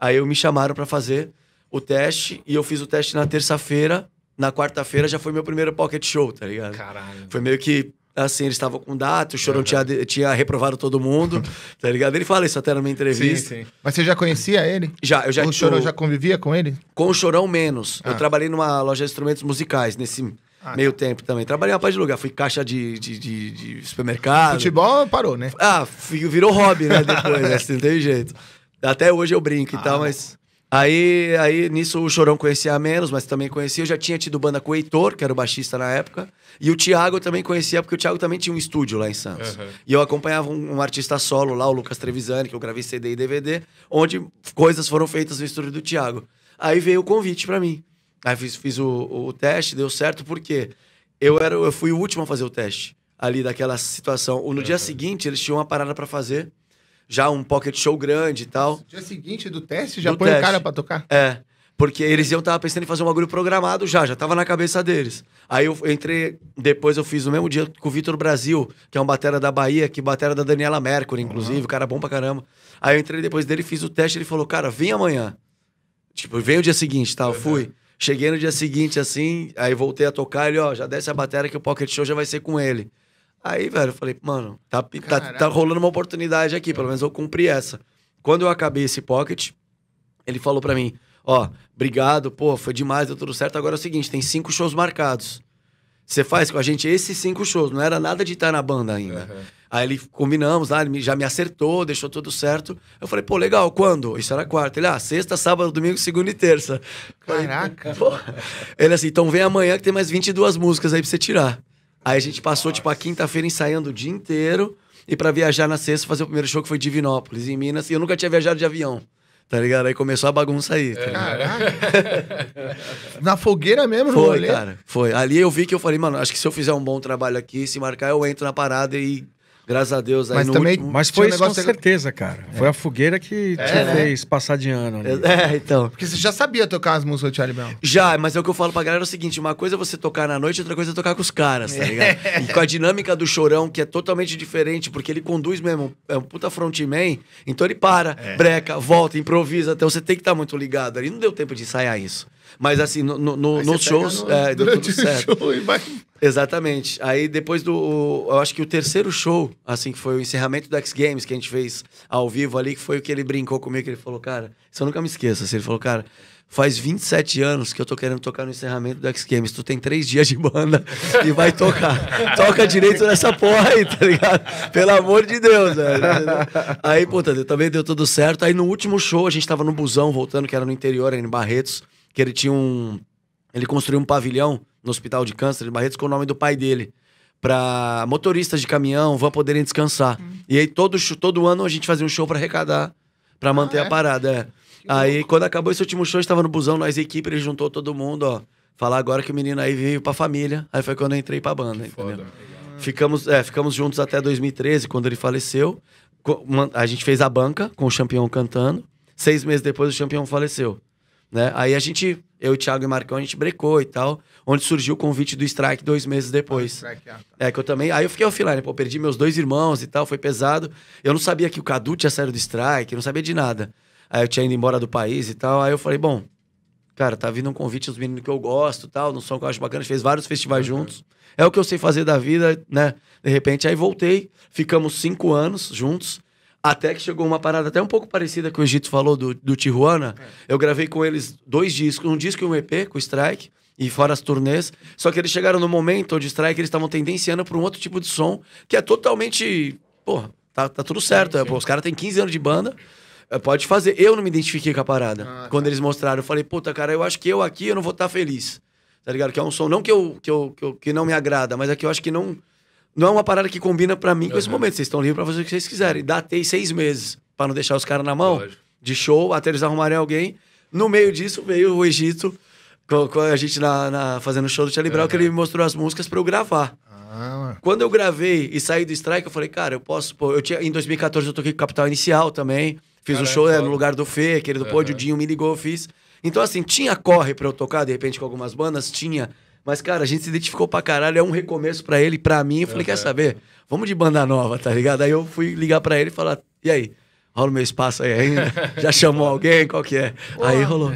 Aí eu me chamaram para fazer o teste e eu fiz o teste na terça-feira. Na quarta-feira já foi meu primeiro pocket show, tá ligado? Caralho. Foi meio que assim, eles estavam com data, o Chorão tinha, tinha reprovado todo mundo, tá ligado? Ele fala isso até na minha entrevista. Sim, sim. Mas você já conhecia ele? Já, eu já... O Chorão já convivia com ele? Com o Chorão, menos. Ah. Eu trabalhei numa loja de instrumentos musicais, nesse ah, tá. meio tá. tempo também. Trabalhei uma parte de lugar, fui caixa de, de, de, de supermercado. Futebol parou, né? Ah, virou hobby, né, depois, né? Não tem jeito. Até hoje eu brinco ah. e tal, ah. mas. Aí, aí, nisso, o Chorão conhecia menos, mas também conhecia. Eu já tinha tido banda com o Heitor, que era o baixista na época. E o Thiago eu também conhecia, porque o Thiago também tinha um estúdio lá em Santos. Uhum. E eu acompanhava um, um, artista solo lá, o Lucas Trevisani, que eu gravei CD e DVD, onde coisas foram feitas no estúdio do Thiago. Aí veio o convite para mim. Aí fiz, fiz o, o, teste, deu certo, porque eu, era, eu fui o último a fazer o teste ali daquela situação. No uhum. dia seguinte, eles tinham uma parada para fazer já um pocket show grande e tal. dia seguinte do teste, já do põe teste. o cara pra tocar? É. Porque eles iam tava pensando em fazer um bagulho programado já, já tava na cabeça deles. Aí eu entrei, depois eu fiz no mesmo dia com o Vitor Brasil, que é um batera da Bahia, que batera da Daniela Mercury, inclusive, uhum. cara bom pra caramba. Aí eu entrei depois dele, fiz o teste, ele falou, cara, vem amanhã. Tipo, veio o dia seguinte, tá? Eu uhum. fui. Cheguei no dia seguinte, assim, aí voltei a tocar, ele, ó, já desce a batera que o pocket show já vai ser com ele. Aí, velho, eu falei, mano, tá, tá, tá, rolando uma oportunidade aqui, pelo menos eu cumpri essa. Quando eu acabei esse pocket, ele falou para mim, ó, obrigado, pô, foi demais, deu tudo certo. Agora é o seguinte, tem cinco shows marcados. Você faz com a gente esses cinco shows, não era nada de estar na banda ainda. Uhum. Aí ele combinamos lá, ah, ele já me acertou, deixou tudo certo. Eu falei, pô, legal, quando? Isso era quarta. Ele, ah, sexta, sábado, domingo, segunda e terça. Caraca! Falei, ele assim, então vem amanhã que tem mais 22 músicas aí pra você tirar. Aí a gente passou, tipo, a quinta-feira ensaiando o dia inteiro. E para viajar na sexta, fazer o primeiro show que foi Divinópolis, em Minas. E eu nunca tinha viajado de avião. Tá ligado? Aí começou a bagunça aí. Tá é. Caralho. na fogueira mesmo, Foi, rolê? cara. Foi. Ali eu vi que eu falei, mano, acho que se eu fizer um bom trabalho aqui, se marcar, eu entro na parada e Graças a Deus. Aí mas também. Último, mas foi isso com certeza, que... cara. É. Foi é. a fogueira que é, te né? fez passar de ano. Ali. É, então. Porque você já sabia tocar as músicas do Charlie Brown. Já, mas é o que eu falo pra galera é o seguinte: uma coisa é você tocar na noite, outra coisa é tocar com os caras, tá ligado? É. E com a dinâmica do chorão, que é totalmente diferente, porque ele conduz mesmo, é um puta frontman, então ele para, é. breca, volta, improvisa. Então você tem que estar tá muito ligado. Ali não deu tempo de ensaiar isso. Mas assim, no, no, nos shows. No, é, durante tudo certo. o show e vai. Exatamente. Aí depois do. eu acho que o terceiro show, assim, que foi o encerramento do X Games, que a gente fez ao vivo ali, que foi o que ele brincou comigo, que ele falou, cara, isso eu nunca me esqueço. Assim, ele falou, cara, faz 27 anos que eu tô querendo tocar no encerramento do X Games. Tu tem três dias de banda e vai tocar. Toca direito nessa porra aí, tá ligado? Pelo amor de Deus, velho. Aí, puta, também deu tudo certo. Aí no último show, a gente tava no busão voltando, que era no interior, em Barretos que ele tinha um. Ele construiu um pavilhão no Hospital de Câncer de Barretos com o nome do pai dele. Para motoristas de caminhão vão poderem descansar. Hum. E aí todo, todo ano a gente fazia um show para arrecadar, para ah, manter ah, é? a parada. É. Aí louco. quando acabou esse último show, estava no busão, nós equipe, ele juntou todo mundo, ó. Falar agora que o menino aí veio pra família. Aí foi quando eu entrei pra banda, que entendeu? Foda. Ficamos, é, ficamos juntos até 2013, quando ele faleceu. A gente fez a banca com o campeão cantando. Seis meses depois o campeão faleceu. Né? Aí a gente, eu, Thiago e Marcão, a gente brecou e tal, onde surgiu o convite do Strike dois meses depois. Ah, strike, ah, tá. É, que eu também. Aí eu fiquei offline, pô, perdi meus dois irmãos e tal, foi pesado. Eu não sabia que o Cadu tinha saído do Strike, não sabia de nada. Aí eu tinha ido embora do país e tal. Aí eu falei, bom, cara, tá vindo um convite dos meninos que eu gosto e tal, no som que eu acho bacana, a gente fez vários festivais uhum. juntos. É o que eu sei fazer da vida, né? De repente, aí voltei, ficamos cinco anos juntos. Até que chegou uma parada até um pouco parecida que o Egito falou do, do Tijuana. É. Eu gravei com eles dois discos, um disco e um EP com o Strike, e fora as turnês. Só que eles chegaram no momento onde o Strike eles estavam tendenciando para um outro tipo de som, que é totalmente. Porra, tá, tá tudo certo. É, os caras têm 15 anos de banda. É, pode fazer. Eu não me identifiquei com a parada. Ah, tá. Quando tá. eles mostraram, eu falei, puta, cara, eu acho que eu aqui eu não vou estar tá feliz. Tá ligado? Que é um som, não que eu, que eu, que, eu, que não me agrada, mas é que eu acho que não não é uma parada que combina para mim com esse momento. Vocês estão livres para fazer o que vocês quiserem. Datei seis meses para não deixar os caras na mão Lógico. de show, até eles arrumarem alguém. No meio disso veio o Egito, com, com a gente na, na, fazendo show do Charlie Brown, uhum. que ele me mostrou as músicas para eu gravar. Ah. Quando eu gravei e saí do strike, eu falei, cara, eu posso. Pô, eu tinha, em 2014 eu toquei com Capital Inicial também. Fiz o um show é, no lugar do Fê, aquele do uhum. Pô, o Dinho me ligou, eu fiz. Então, assim, tinha corre pra eu tocar, de repente, com algumas bandas, tinha mas, cara, a gente se identificou pra caralho, é um recomeço pra ele, pra mim. Eu falei, quer saber? Vamos de banda nova, tá ligado? Aí eu fui ligar pra ele e falar, e aí? Rola o meu espaço aí ainda? Já chamou alguém? Qual que é? Aí rolou.